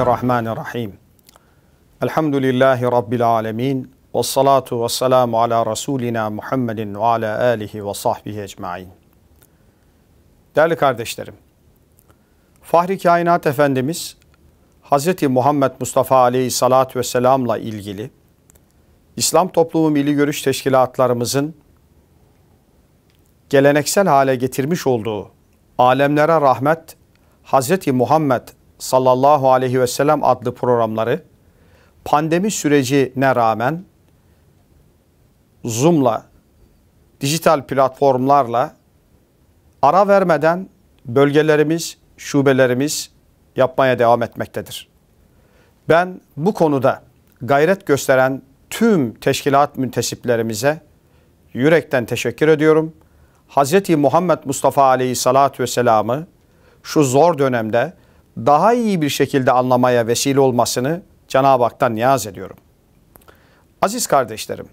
Bismillahirrahmanirrahim. Elhamdülillahi Rabbil alemin. Ve salatu ve selamu ala Resulina Muhammedin ve ala alihi ve sahbihi ecmain. Değerli kardeşlerim, Fahri Kainat Efendimiz Hz. Muhammed Mustafa Aleyhisselatü Vesselam'la ilgili İslam toplumu milli görüş teşkilatlarımızın geleneksel hale getirmiş olduğu alemlere rahmet Hz. Muhammed sallallahu aleyhi ve sellem adlı programları pandemi sürecine rağmen Zoom'la, dijital platformlarla ara vermeden bölgelerimiz, şubelerimiz yapmaya devam etmektedir. Ben bu konuda gayret gösteren tüm teşkilat müntesiplerimize yürekten teşekkür ediyorum. Hz. Muhammed Mustafa Aleyhisselatü Vesselam'ı şu zor dönemde daha iyi bir şekilde anlamaya vesile olmasını Cenab-ı Hak'tan niyaz ediyorum. Aziz kardeşlerim,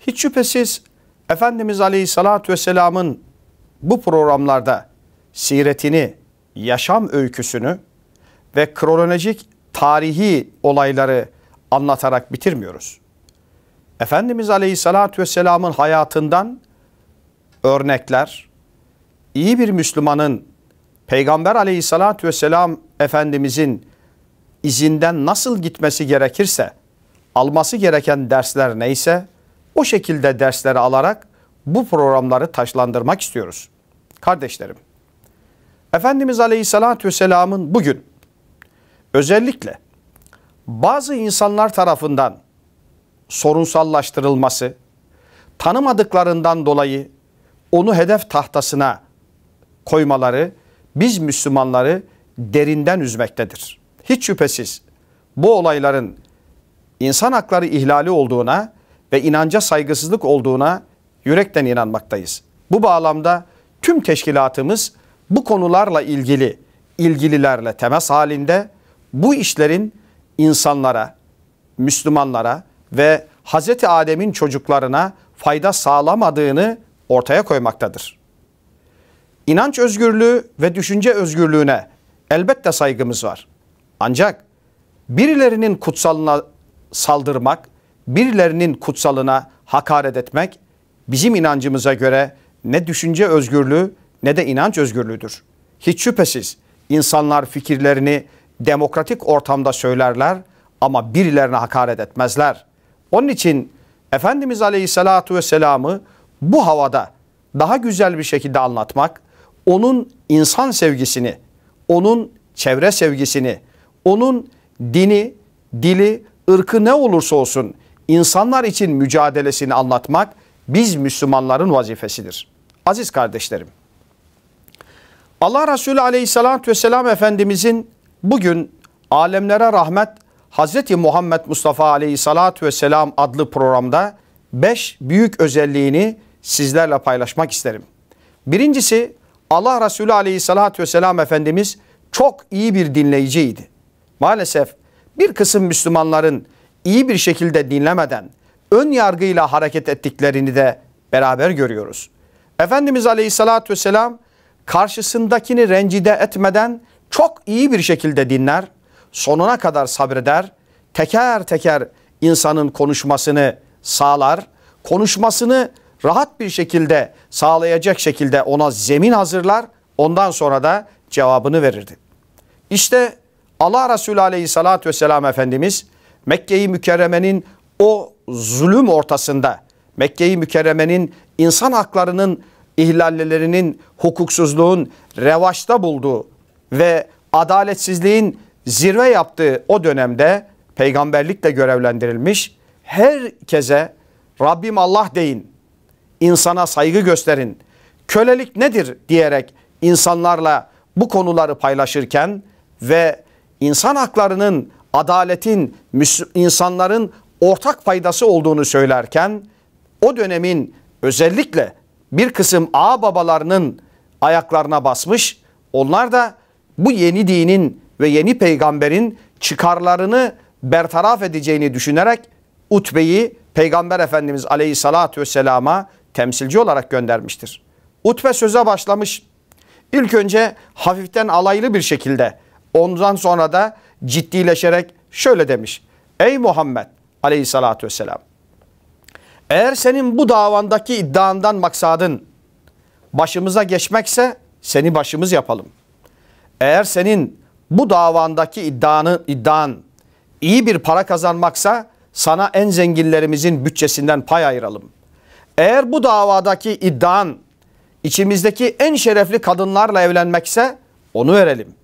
hiç şüphesiz Efendimiz Aleyhisselatü Vesselam'ın bu programlarda siretini, yaşam öyküsünü ve kronolojik tarihi olayları anlatarak bitirmiyoruz. Efendimiz Aleyhisselatü Vesselam'ın hayatından örnekler, iyi bir Müslümanın Peygamber aleyhissalatü vesselam Efendimizin izinden nasıl gitmesi gerekirse, alması gereken dersler neyse o şekilde dersleri alarak bu programları taşlandırmak istiyoruz. Kardeşlerim, Efendimiz Aleyhisselatü Vesselam'ın bugün özellikle bazı insanlar tarafından sorunsallaştırılması, tanımadıklarından dolayı onu hedef tahtasına koymaları biz Müslümanları derinden üzmektedir. Hiç şüphesiz bu olayların insan hakları ihlali olduğuna ve inanca saygısızlık olduğuna yürekten inanmaktayız. Bu bağlamda tüm teşkilatımız bu konularla ilgili ilgililerle temas halinde bu işlerin insanlara, Müslümanlara ve Hz. Adem'in çocuklarına fayda sağlamadığını ortaya koymaktadır. İnanç özgürlüğü ve düşünce özgürlüğüne elbette saygımız var. Ancak birilerinin kutsalına saldırmak, birilerinin kutsalına hakaret etmek bizim inancımıza göre ne düşünce özgürlüğü ne de inanç özgürlüğüdür. Hiç şüphesiz insanlar fikirlerini demokratik ortamda söylerler ama birilerine hakaret etmezler. Onun için Efendimiz Aleyhisselatü Vesselam'ı bu havada daha güzel bir şekilde anlatmak, onun insan sevgisini, onun çevre sevgisini, onun dini, dili, ırkı ne olursa olsun insanlar için mücadelesini anlatmak biz Müslümanların vazifesidir. Aziz kardeşlerim, Allah Resulü aleyhissalatü vesselam Efendimizin bugün alemlere rahmet Hazreti Muhammed Mustafa aleyhissalatü vesselam adlı programda beş büyük özelliğini sizlerle paylaşmak isterim. Birincisi Allah Resulü aleyhissalatü vesselam Efendimiz çok iyi bir dinleyiciydi. Maalesef bir kısım Müslümanların iyi bir şekilde dinlemeden ön yargıyla hareket ettiklerini de beraber görüyoruz. Efendimiz aleyhissalatü vesselam karşısındakini rencide etmeden çok iyi bir şekilde dinler, sonuna kadar sabreder, teker teker insanın konuşmasını sağlar, konuşmasını rahat bir şekilde sağlayacak şekilde ona zemin hazırlar. Ondan sonra da cevabını verirdi. İşte Allah Resulü aleyhissalatü vesselam Efendimiz Mekke-i Mükerreme'nin o zulüm ortasında Mekke-i Mükerreme'nin insan haklarının ihlallerinin, hukuksuzluğun revaçta bulduğu ve adaletsizliğin zirve yaptığı o dönemde peygamberlikle görevlendirilmiş herkese Rabbim Allah deyin, insana saygı gösterin. Kölelik nedir diyerek insanlarla bu konuları paylaşırken ve insan haklarının, adaletin, insanların ortak faydası olduğunu söylerken o dönemin özellikle bir kısım ağababalarının ayaklarına basmış. Onlar da bu yeni dinin ve yeni peygamberin çıkarlarını bertaraf edeceğini düşünerek Utbe'yi Peygamber Efendimiz Aleyhisselatü Vesselam'a temsilci olarak göndermiştir. Utbe söze başlamış. İlk önce hafiften alaylı bir şekilde ondan sonra da ciddileşerek şöyle demiş. Ey Muhammed aleyhissalatü vesselam eğer senin bu davandaki iddiandan maksadın başımıza geçmekse seni başımız yapalım. Eğer senin bu davandaki iddianı, iddian iyi bir para kazanmaksa sana en zenginlerimizin bütçesinden pay ayıralım.'' Eğer bu davadaki iddian içimizdeki en şerefli kadınlarla evlenmekse onu verelim.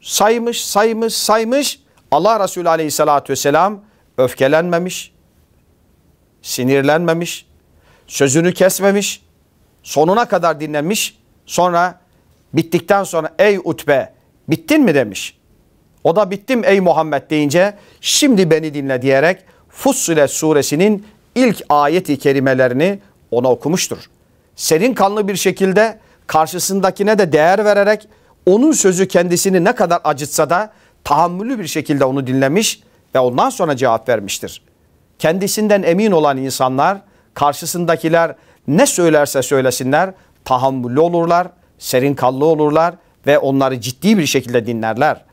Saymış, saymış, saymış Allah Resulü Aleyhisselatü vesselam öfkelenmemiş, sinirlenmemiş, sözünü kesmemiş, sonuna kadar dinlemiş. Sonra bittikten sonra ey Utbe bittin mi demiş. O da bittim ey Muhammed deyince şimdi beni dinle diyerek Fussilet suresinin ilk ayet-i kerimelerini ona okumuştur. Serin kanlı bir şekilde karşısındakine de değer vererek onun sözü kendisini ne kadar acıtsa da tahammüllü bir şekilde onu dinlemiş ve ondan sonra cevap vermiştir. Kendisinden emin olan insanlar karşısındakiler ne söylerse söylesinler tahammüllü olurlar, serin kanlı olurlar ve onları ciddi bir şekilde dinlerler.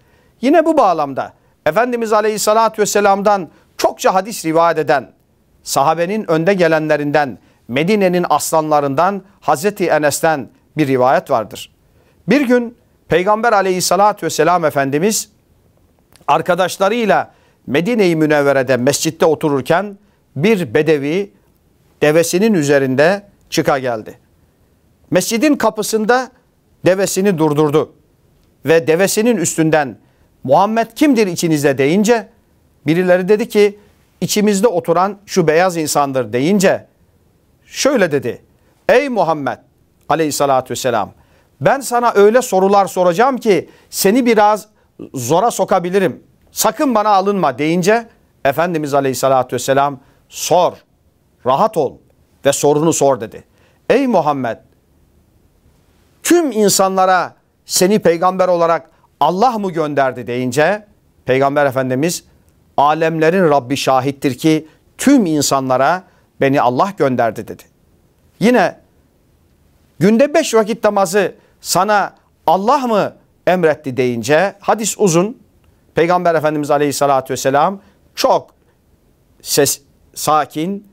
Yine bu bağlamda Efendimiz Aleyhisselatü Vesselam'dan çokça hadis rivayet eden sahabenin önde gelenlerinden, Medine'nin aslanlarından Hazreti Enes'ten bir rivayet vardır. Bir gün Peygamber aleyhissalatü vesselam Efendimiz arkadaşlarıyla Medine-i Münevvere'de mescitte otururken bir bedevi devesinin üzerinde çıka geldi. Mescidin kapısında devesini durdurdu ve devesinin üstünden Muhammed kimdir içinizde deyince birileri dedi ki içimizde oturan şu beyaz insandır deyince şöyle dedi. Ey Muhammed aleyhissalatü vesselam ben sana öyle sorular soracağım ki seni biraz zora sokabilirim. Sakın bana alınma deyince Efendimiz aleyhissalatü vesselam sor, rahat ol ve sorunu sor dedi. Ey Muhammed tüm insanlara seni peygamber olarak Allah mı gönderdi deyince Peygamber Efendimiz alemlerin Rabbi şahittir ki tüm insanlara beni Allah gönderdi dedi. Yine günde beş vakit namazı sana Allah mı emretti deyince hadis uzun. Peygamber Efendimiz Aleyhisselatü Vesselam çok ses, sakin,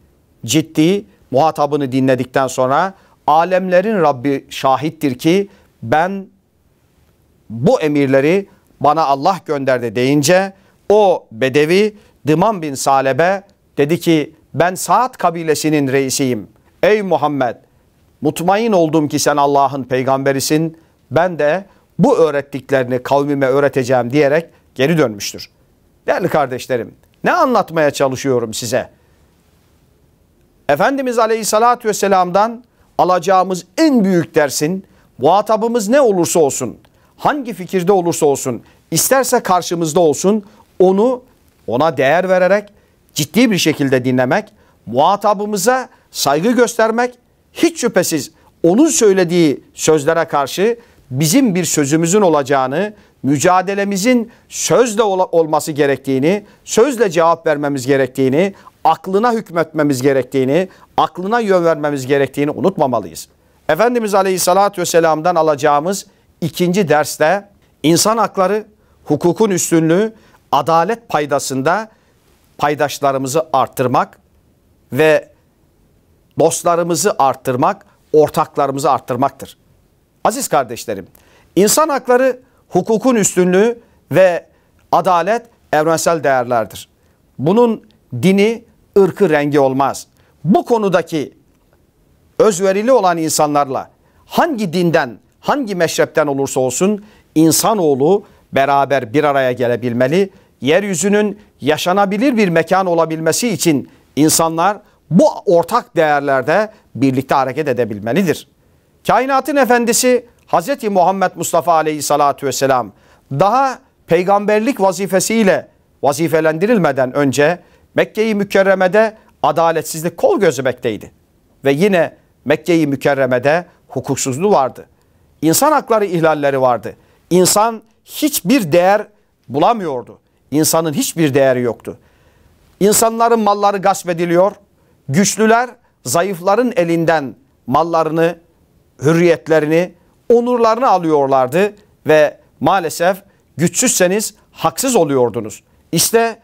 ciddi muhatabını dinledikten sonra alemlerin Rabbi şahittir ki ben bu emirleri bana Allah gönderdi deyince o bedevi Dıman bin Salebe dedi ki ben Saat kabilesinin reisiyim. Ey Muhammed mutmain oldum ki sen Allah'ın peygamberisin. Ben de bu öğrettiklerini kavmime öğreteceğim diyerek geri dönmüştür. Değerli kardeşlerim ne anlatmaya çalışıyorum size? Efendimiz Aleyhisselatü Vesselam'dan alacağımız en büyük dersin muhatabımız ne olursa olsun, hangi fikirde olursa olsun, isterse karşımızda olsun, onu ona değer vererek ciddi bir şekilde dinlemek, muhatabımıza saygı göstermek hiç şüphesiz onun söylediği sözlere karşı bizim bir sözümüzün olacağını, mücadelemizin sözle ol- olması gerektiğini, sözle cevap vermemiz gerektiğini, aklına hükmetmemiz gerektiğini, aklına yön vermemiz gerektiğini unutmamalıyız. Efendimiz Aleyhisselatü Vesselam'dan alacağımız ikinci derste insan hakları, hukukun üstünlüğü adalet paydasında paydaşlarımızı arttırmak ve dostlarımızı arttırmak, ortaklarımızı arttırmaktır. Aziz kardeşlerim, insan hakları hukukun üstünlüğü ve adalet evrensel değerlerdir. Bunun dini, ırkı, rengi olmaz. Bu konudaki özverili olan insanlarla hangi dinden, hangi meşrepten olursa olsun insanoğlu beraber bir araya gelebilmeli. Yeryüzünün yaşanabilir bir mekan olabilmesi için insanlar bu ortak değerlerde birlikte hareket edebilmelidir. Kainatın efendisi Hz. Muhammed Mustafa aleyhissalatü vesselam daha peygamberlik vazifesiyle vazifelendirilmeden önce Mekke-i Mükerreme'de adaletsizlik kol gözümekteydi. Ve yine Mekke-i Mükerreme'de hukuksuzluğu vardı. İnsan hakları ihlalleri vardı. İnsan hiçbir değer bulamıyordu. İnsanın hiçbir değeri yoktu. İnsanların malları gasp ediliyor. Güçlüler zayıfların elinden mallarını, hürriyetlerini, onurlarını alıyorlardı ve maalesef güçsüzseniz haksız oluyordunuz. İşte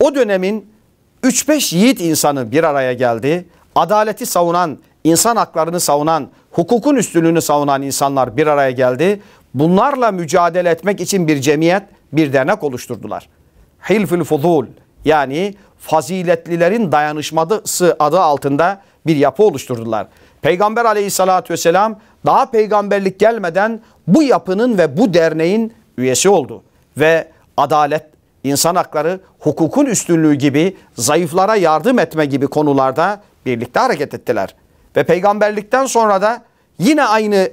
o dönemin 3-5 yiğit insanı bir araya geldi. Adaleti savunan, insan haklarını savunan, hukukun üstünlüğünü savunan insanlar bir araya geldi. Bunlarla mücadele etmek için bir cemiyet, bir dernek oluşturdular. Hilfül Fuzul yani faziletlilerin dayanışması adı altında bir yapı oluşturdular. Peygamber aleyhissalatü vesselam daha peygamberlik gelmeden bu yapının ve bu derneğin üyesi oldu. Ve adalet, insan hakları, hukukun üstünlüğü gibi zayıflara yardım etme gibi konularda birlikte hareket ettiler. Ve peygamberlikten sonra da yine aynı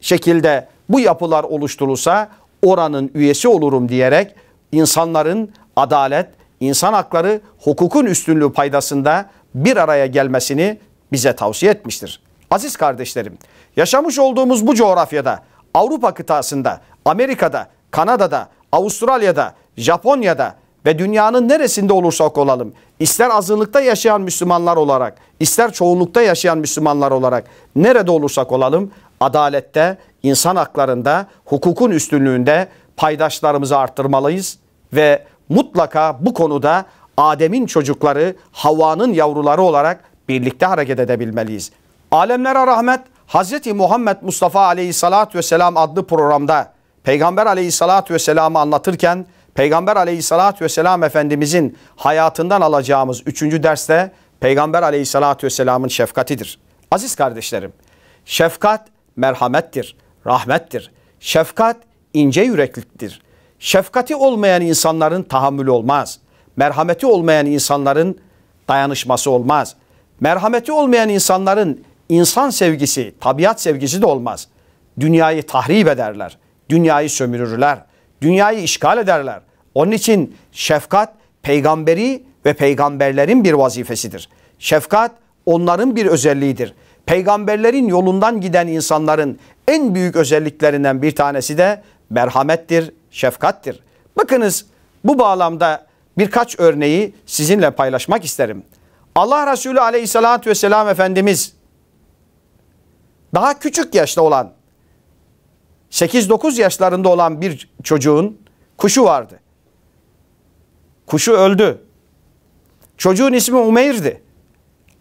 şekilde bu yapılar oluşturulsa oranın üyesi olurum diyerek insanların adalet, insan hakları, hukukun üstünlüğü paydasında bir araya gelmesini bize tavsiye etmiştir. Aziz kardeşlerim, yaşamış olduğumuz bu coğrafyada, Avrupa kıtasında, Amerika'da, Kanada'da, Avustralya'da, Japonya'da ve dünyanın neresinde olursak olalım, ister azınlıkta yaşayan Müslümanlar olarak, ister çoğunlukta yaşayan Müslümanlar olarak, nerede olursak olalım, adalette, insan haklarında, hukukun üstünlüğünde paydaşlarımızı arttırmalıyız ve mutlaka bu konuda Adem'in çocukları, Havva'nın yavruları olarak birlikte hareket edebilmeliyiz. Alemlere rahmet Hz. Muhammed Mustafa aleyhissalatü vesselam adlı programda Peygamber aleyhissalatü vesselam'ı anlatırken Peygamber aleyhissalatü vesselam Efendimizin hayatından alacağımız üçüncü derste Peygamber aleyhissalatü vesselamın şefkatidir. Aziz kardeşlerim şefkat merhamettir, rahmettir. Şefkat ince yürekliktir. Şefkati olmayan insanların tahammülü olmaz. Merhameti olmayan insanların dayanışması olmaz. Merhameti olmayan insanların insan sevgisi, tabiat sevgisi de olmaz. Dünyayı tahrip ederler. Dünyayı sömürürler. Dünyayı işgal ederler. Onun için şefkat peygamberi ve peygamberlerin bir vazifesidir. Şefkat onların bir özelliğidir peygamberlerin yolundan giden insanların en büyük özelliklerinden bir tanesi de merhamettir, şefkattir. Bakınız bu bağlamda birkaç örneği sizinle paylaşmak isterim. Allah Resulü aleyhissalatü vesselam Efendimiz daha küçük yaşta olan 8-9 yaşlarında olan bir çocuğun kuşu vardı. Kuşu öldü. Çocuğun ismi Umeyr'di.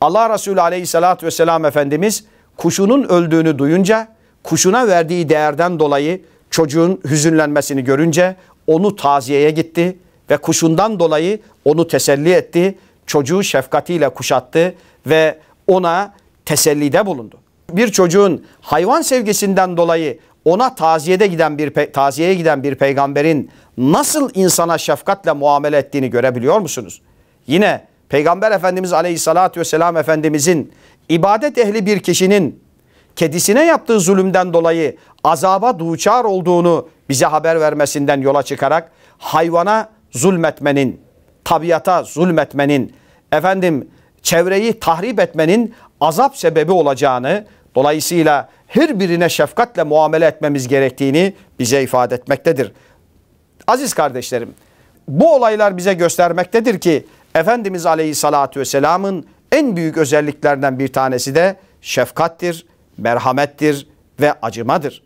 Allah Resulü aleyhissalatü vesselam Efendimiz kuşunun öldüğünü duyunca kuşuna verdiği değerden dolayı çocuğun hüzünlenmesini görünce onu taziyeye gitti ve kuşundan dolayı onu teselli etti. Çocuğu şefkatiyle kuşattı ve ona tesellide bulundu. Bir çocuğun hayvan sevgisinden dolayı ona taziyede giden bir taziyeye giden bir peygamberin nasıl insana şefkatle muamele ettiğini görebiliyor musunuz? Yine Peygamber Efendimiz Aleyhisselatü Vesselam Efendimizin ibadet ehli bir kişinin kedisine yaptığı zulümden dolayı azaba duçar olduğunu bize haber vermesinden yola çıkarak hayvana zulmetmenin, tabiata zulmetmenin, efendim çevreyi tahrip etmenin azap sebebi olacağını, dolayısıyla her birine şefkatle muamele etmemiz gerektiğini bize ifade etmektedir. Aziz kardeşlerim, bu olaylar bize göstermektedir ki Efendimiz Aleyhisselatü Vesselam'ın en büyük özelliklerinden bir tanesi de şefkattir, merhamettir ve acımadır.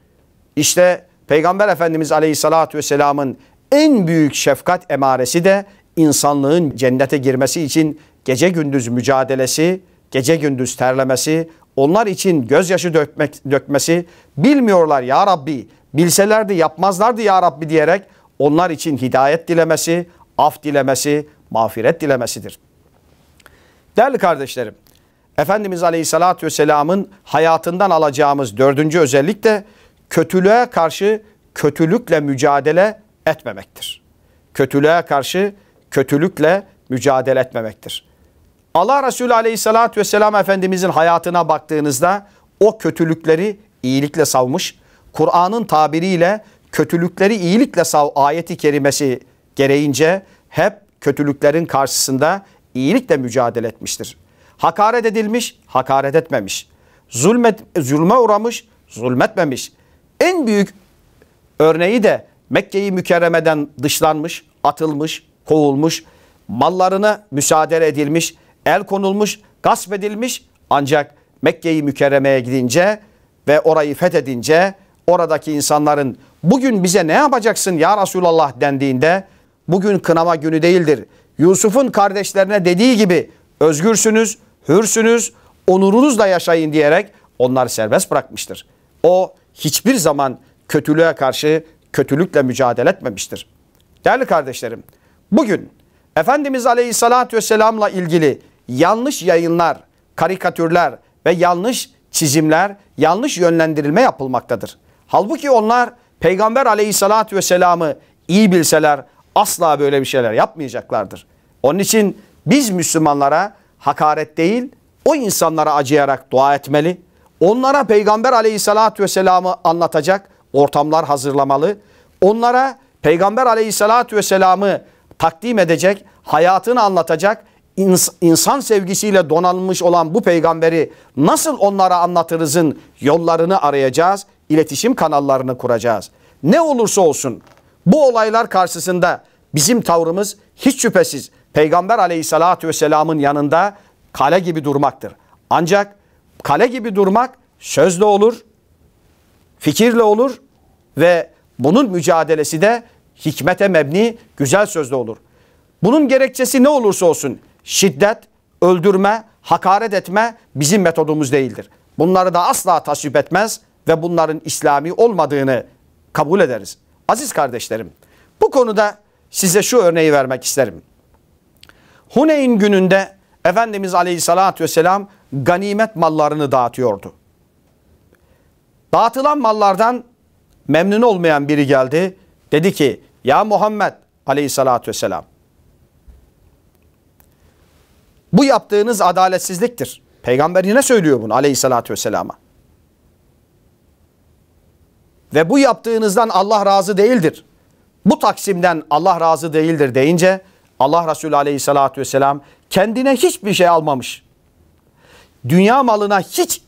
İşte Peygamber Efendimiz Aleyhisselatü Vesselam'ın en büyük şefkat emaresi de insanlığın cennete girmesi için gece gündüz mücadelesi, gece gündüz terlemesi, onlar için gözyaşı dökmek, dökmesi, bilmiyorlar ya Rabbi, bilselerdi yapmazlardı ya Rabbi diyerek onlar için hidayet dilemesi, af dilemesi, mağfiret dilemesidir. Değerli kardeşlerim, Efendimiz Aleyhisselatü Vesselam'ın hayatından alacağımız dördüncü özellik de kötülüğe karşı kötülükle mücadele etmemektir. Kötülüğe karşı kötülükle mücadele etmemektir. Allah Resulü Aleyhisselatü Vesselam Efendimizin hayatına baktığınızda o kötülükleri iyilikle savmış, Kur'an'ın tabiriyle kötülükleri iyilikle sav ayeti kerimesi gereğince hep kötülüklerin karşısında iyilikle mücadele etmiştir. Hakaret edilmiş, hakaret etmemiş. Zulmet, zulme uğramış, zulmetmemiş. En büyük örneği de Mekke'yi mükerremeden dışlanmış, atılmış, kovulmuş, mallarına müsaade edilmiş, el konulmuş, gasp edilmiş ancak Mekke'yi mükerremeye gidince ve orayı fethedince oradaki insanların bugün bize ne yapacaksın ya Resulallah dendiğinde bugün kınama günü değildir. Yusuf'un kardeşlerine dediği gibi özgürsünüz, hürsünüz, onurunuzla yaşayın diyerek onları serbest bırakmıştır. O hiçbir zaman kötülüğe karşı kötülükle mücadele etmemiştir. Değerli kardeşlerim, bugün Efendimiz Aleyhisselatü Vesselam'la ilgili yanlış yayınlar, karikatürler ve yanlış çizimler, yanlış yönlendirilme yapılmaktadır. Halbuki onlar Peygamber Aleyhisselatü Vesselam'ı iyi bilseler, asla böyle bir şeyler yapmayacaklardır. Onun için biz Müslümanlara hakaret değil o insanlara acıyarak dua etmeli. Onlara Peygamber aleyhissalatü vesselamı anlatacak ortamlar hazırlamalı. Onlara Peygamber aleyhissalatü vesselamı takdim edecek, hayatını anlatacak, insan sevgisiyle donanmış olan bu peygamberi nasıl onlara anlatırızın yollarını arayacağız, iletişim kanallarını kuracağız. Ne olursa olsun bu olaylar karşısında bizim tavrımız hiç şüphesiz Peygamber aleyhissalatü vesselamın yanında kale gibi durmaktır. Ancak kale gibi durmak sözle olur, fikirle olur ve bunun mücadelesi de hikmete mebni güzel sözle olur. Bunun gerekçesi ne olursa olsun şiddet, öldürme, hakaret etme bizim metodumuz değildir. Bunları da asla tasvip etmez ve bunların İslami olmadığını kabul ederiz. Aziz kardeşlerim bu konuda size şu örneği vermek isterim. Huneyn gününde Efendimiz Aleyhisselatü Vesselam ganimet mallarını dağıtıyordu. Dağıtılan mallardan memnun olmayan biri geldi. Dedi ki ya Muhammed Aleyhisselatü Vesselam bu yaptığınız adaletsizliktir. Peygamber yine söylüyor bunu Aleyhisselatü Vesselam'a ve bu yaptığınızdan Allah razı değildir. Bu taksimden Allah razı değildir deyince Allah Resulü aleyhissalatü vesselam kendine hiçbir şey almamış. Dünya malına hiç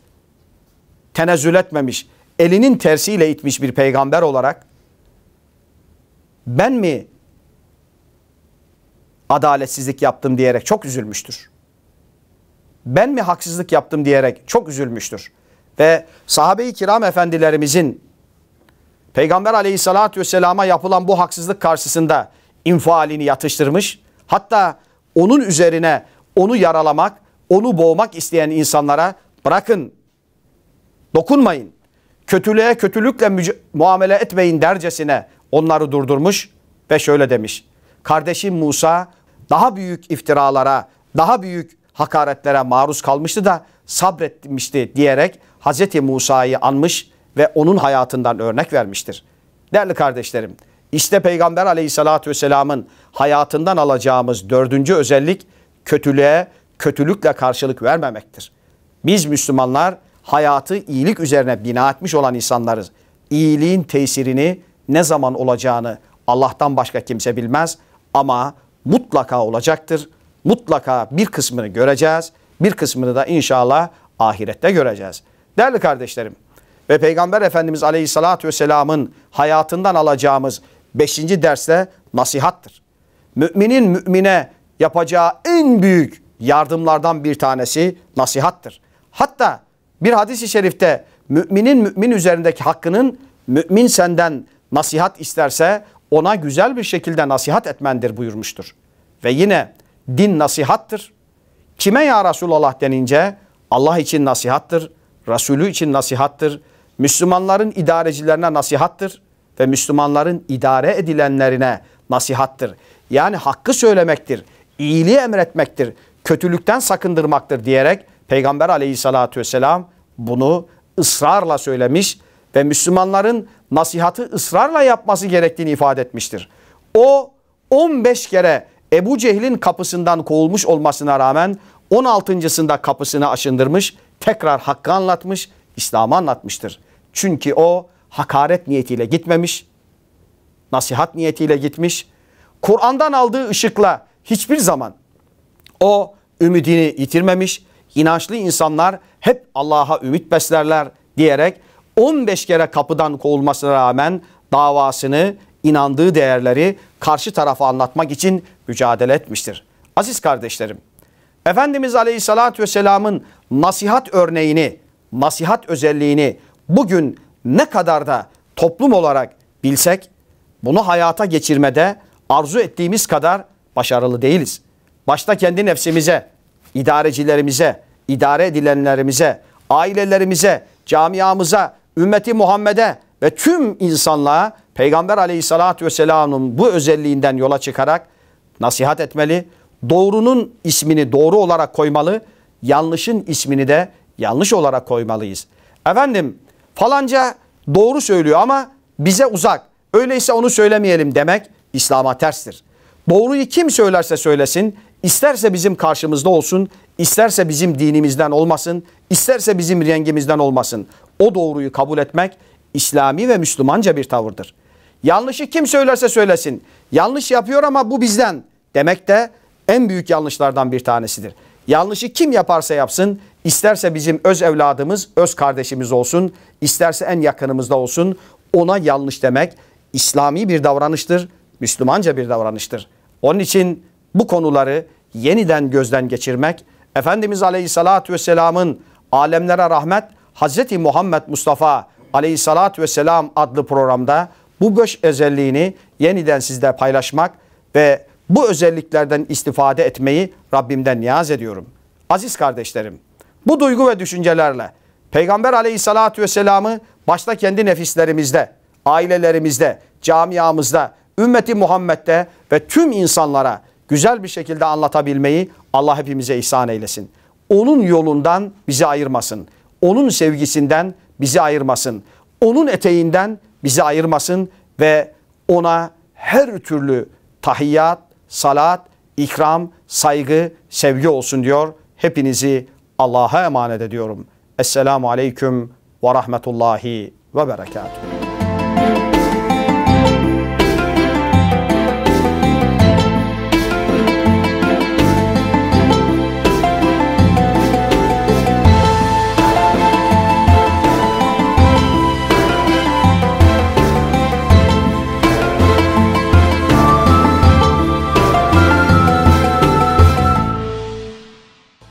tenezzül etmemiş. Elinin tersiyle itmiş bir peygamber olarak ben mi adaletsizlik yaptım diyerek çok üzülmüştür. Ben mi haksızlık yaptım diyerek çok üzülmüştür. Ve sahabe-i kiram efendilerimizin Peygamber aleyhissalatü vesselama yapılan bu haksızlık karşısında infialini yatıştırmış. Hatta onun üzerine onu yaralamak, onu boğmak isteyen insanlara bırakın, dokunmayın, kötülüğe kötülükle muamele etmeyin dercesine onları durdurmuş ve şöyle demiş. Kardeşim Musa daha büyük iftiralara, daha büyük hakaretlere maruz kalmıştı da sabretmişti diyerek Hz. Musa'yı anmış ve onun hayatından örnek vermiştir. Değerli kardeşlerim, işte Peygamber aleyhissalatü vesselamın hayatından alacağımız dördüncü özellik kötülüğe, kötülükle karşılık vermemektir. Biz Müslümanlar hayatı iyilik üzerine bina etmiş olan insanlarız. İyiliğin tesirini ne zaman olacağını Allah'tan başka kimse bilmez ama mutlaka olacaktır. Mutlaka bir kısmını göreceğiz, bir kısmını da inşallah ahirette göreceğiz. Değerli kardeşlerim, ve Peygamber Efendimiz Aleyhisselatü Vesselam'ın hayatından alacağımız beşinci derste nasihattır. Müminin mümine yapacağı en büyük yardımlardan bir tanesi nasihattır. Hatta bir hadis-i şerifte müminin mümin üzerindeki hakkının mümin senden nasihat isterse ona güzel bir şekilde nasihat etmendir buyurmuştur. Ve yine din nasihattır. Kime ya Resulallah denince Allah için nasihattır, Resulü için nasihattır, Müslümanların idarecilerine nasihattır ve Müslümanların idare edilenlerine nasihattır. Yani hakkı söylemektir, iyiliği emretmektir, kötülükten sakındırmaktır diyerek Peygamber aleyhissalatü vesselam bunu ısrarla söylemiş ve Müslümanların nasihatı ısrarla yapması gerektiğini ifade etmiştir. O 15 kere Ebu Cehil'in kapısından kovulmuş olmasına rağmen 16.sında kapısını aşındırmış, tekrar hakkı anlatmış, İslam'ı anlatmıştır. Çünkü o hakaret niyetiyle gitmemiş, nasihat niyetiyle gitmiş. Kur'an'dan aldığı ışıkla hiçbir zaman o ümidini yitirmemiş. İnançlı insanlar hep Allah'a ümit beslerler diyerek 15 kere kapıdan kovulmasına rağmen davasını, inandığı değerleri karşı tarafa anlatmak için mücadele etmiştir. Aziz kardeşlerim, Efendimiz Aleyhisselatü Vesselam'ın nasihat örneğini nasihat özelliğini bugün ne kadar da toplum olarak bilsek bunu hayata geçirmede arzu ettiğimiz kadar başarılı değiliz. Başta kendi nefsimize, idarecilerimize, idare edilenlerimize, ailelerimize, camiamıza, ümmeti Muhammed'e ve tüm insanlığa Peygamber aleyhissalatü vesselamın bu özelliğinden yola çıkarak nasihat etmeli, doğrunun ismini doğru olarak koymalı, yanlışın ismini de yanlış olarak koymalıyız. Efendim falanca doğru söylüyor ama bize uzak. Öyleyse onu söylemeyelim demek İslam'a terstir. Doğruyu kim söylerse söylesin, isterse bizim karşımızda olsun, isterse bizim dinimizden olmasın, isterse bizim rengimizden olmasın. O doğruyu kabul etmek İslami ve Müslümanca bir tavırdır. Yanlışı kim söylerse söylesin. Yanlış yapıyor ama bu bizden demek de en büyük yanlışlardan bir tanesidir. Yanlışı kim yaparsa yapsın İsterse bizim öz evladımız, öz kardeşimiz olsun, isterse en yakınımızda olsun ona yanlış demek İslami bir davranıştır, Müslümanca bir davranıştır. Onun için bu konuları yeniden gözden geçirmek, Efendimiz Aleyhisselatü Vesselam'ın alemlere rahmet Hazreti Muhammed Mustafa Aleyhisselatü Vesselam adlı programda bu göç özelliğini yeniden sizle paylaşmak ve bu özelliklerden istifade etmeyi Rabbimden niyaz ediyorum. Aziz kardeşlerim, bu duygu ve düşüncelerle Peygamber aleyhissalatü vesselamı başta kendi nefislerimizde, ailelerimizde, camiamızda, ümmeti Muhammed'de ve tüm insanlara güzel bir şekilde anlatabilmeyi Allah hepimize ihsan eylesin. Onun yolundan bizi ayırmasın. Onun sevgisinden bizi ayırmasın. Onun eteğinden bizi ayırmasın ve ona her türlü tahiyyat, salat, ikram, saygı, sevgi olsun diyor. Hepinizi Allah'a emanet ediyorum. Esselamu Aleyküm ve Rahmetullahi ve Berekatuhu.